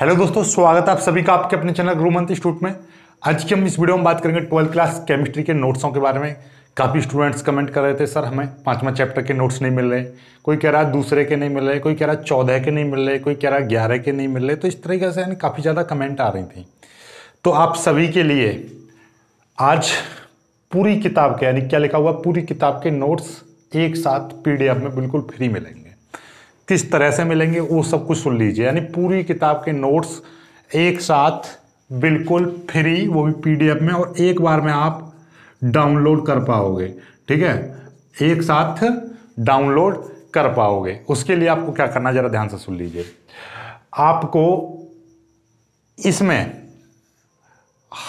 hello दोस्तों स्वागत है आप सभी का आपके अपने चैनल गुरुमंत स्टूट में आज की हम इस वीडियो में बात करेंगे ट्वेल्थ क्लास केमिस्ट्री के नोट्सों के बारे में काफ़ी स्टूडेंट्स कमेंट कर रहे थे सर हमें पाँचवा चैप्टर के नोट्स नहीं मिल रहे कोई कह रहा है दूसरे के नहीं मिल रहे कोई कह रहा है चौदह के नहीं मिल रहे कोई कह रहा है ग्यारह के नहीं मिल रहे तो इस तरीके से काफ़ी ज़्यादा कमेंट आ रही थी तो आप सभी के लिए आज पूरी किताब के यानी क्या लिखा हुआ पूरी किताब के नोट्स एक साथ पी में बिल्कुल फ्री मिलेंगे किस तरह से मिलेंगे वो सब कुछ सुन लीजिए यानी पूरी किताब के नोट्स एक साथ बिल्कुल फ्री वो भी पीडीएफ में और एक बार में आप डाउनलोड कर पाओगे ठीक है एक साथ डाउनलोड कर पाओगे उसके लिए आपको क्या करना ज़रा ध्यान से सुन लीजिए आपको इसमें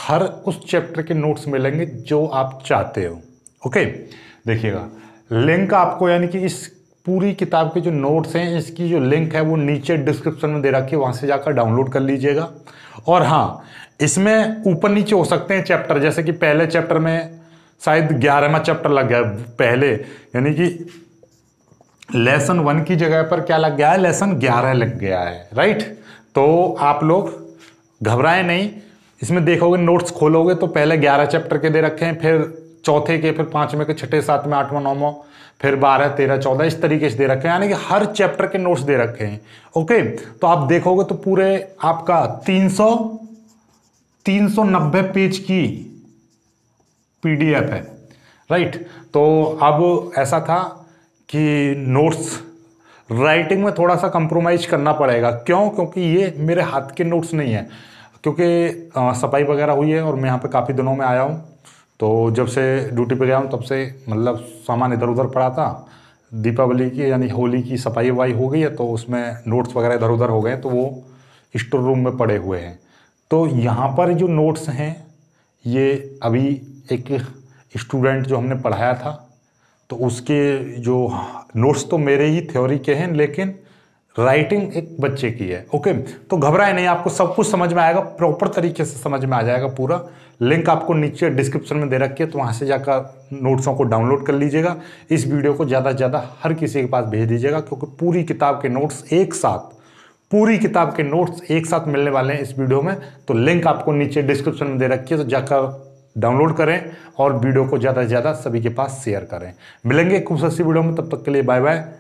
हर उस चैप्टर के नोट्स मिलेंगे जो आप चाहते हो ओके देखिएगा लिंक आपको यानी कि इस पूरी किताब के जो नोट्स हैं इसकी जो लिंक है वो नीचे डिस्क्रिप्शन में दे रखी है वहाँ से जाकर डाउनलोड कर लीजिएगा और हाँ इसमें ऊपर नीचे हो सकते हैं चैप्टर जैसे कि पहले चैप्टर में शायद ग्यारहवा चैप्टर लग गया पहले यानी कि लेसन वन की जगह पर क्या लग गया है लेसन ग्यारह लग गया है राइट तो आप लोग घबराएं नहीं इसमें देखोगे नोट्स खोलोगे तो पहले ग्यारह चैप्टर के दे रखे हैं फिर चौथे के फिर पांचवें के छठे सातवें आठवां नौवां फिर बारह तेरह चौदह इस तरीके से दे रखे हैं यानी कि हर चैप्टर के नोट्स दे रखे हैं ओके तो आप देखोगे तो पूरे आपका तीन सौ तीन सौ नब्बे पेज की पीडीएफ है राइट तो अब ऐसा था कि नोट्स राइटिंग में थोड़ा सा कंप्रोमाइज करना पड़ेगा क्यों क्योंकि ये मेरे हाथ के नोट्स नहीं है क्योंकि सफाई वगैरह हुई है और मैं यहाँ पे काफ़ी दिनों में आया हूँ तो जब से ड्यूटी पे गया हूँ तब से मतलब सामान इधर उधर पड़ा था दीपावली की यानी होली की सफाई वफाई हो गई है तो उसमें नोट्स वगैरह इधर उधर हो गए तो वो स्टोर रूम में पड़े हुए हैं तो यहाँ पर जो नोट्स हैं ये अभी एक स्टूडेंट जो हमने पढ़ाया था तो उसके जो नोट्स तो मेरे ही थ्योरी के हैं लेकिन राइटिंग एक बच्चे की है ओके तो घबराए नहीं आपको सब कुछ समझ में आएगा प्रॉपर तरीके से समझ में आ जाएगा पूरा लिंक आपको नीचे डिस्क्रिप्शन में दे रखी है तो वहाँ से जाकर नोट्सों को डाउनलोड कर लीजिएगा इस वीडियो को ज़्यादा से ज़्यादा हर किसी के पास भेज दीजिएगा क्योंकि पूरी किताब के नोट्स एक साथ पूरी किताब के नोट्स एक साथ मिलने वाले हैं इस वीडियो में तो लिंक आपको नीचे डिस्क्रिप्शन में दे रखी है तो जाकर डाउनलोड करें और वीडियो को ज़्यादा से ज़्यादा सभी के पास शेयर करें मिलेंगे खूबसूरत वीडियो में तब तक के लिए बाय बाय